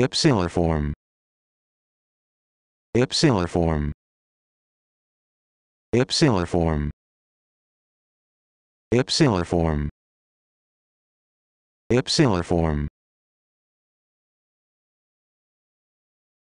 ipsiliform ipsiliform ipsiliform ipsiliform ipsiliform